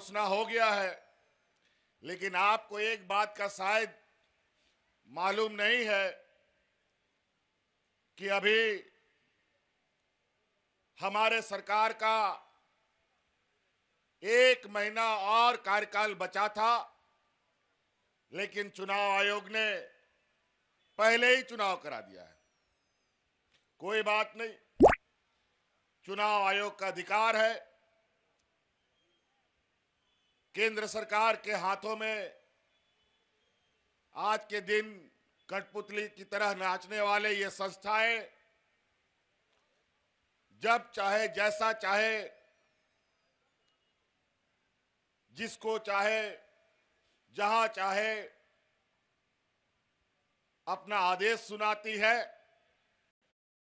घोषणा हो गया है लेकिन आपको एक बात का शायद मालूम नहीं है कि अभी हमारे सरकार का एक महीना और कार्यकाल बचा था लेकिन चुनाव आयोग ने पहले ही चुनाव करा दिया है कोई बात नहीं चुनाव आयोग का अधिकार है केंद्र सरकार के हाथों में आज के दिन कठपुतली की तरह नाचने वाले ये संस्थाएं जब चाहे जैसा चाहे जिसको चाहे जहां चाहे अपना आदेश सुनाती है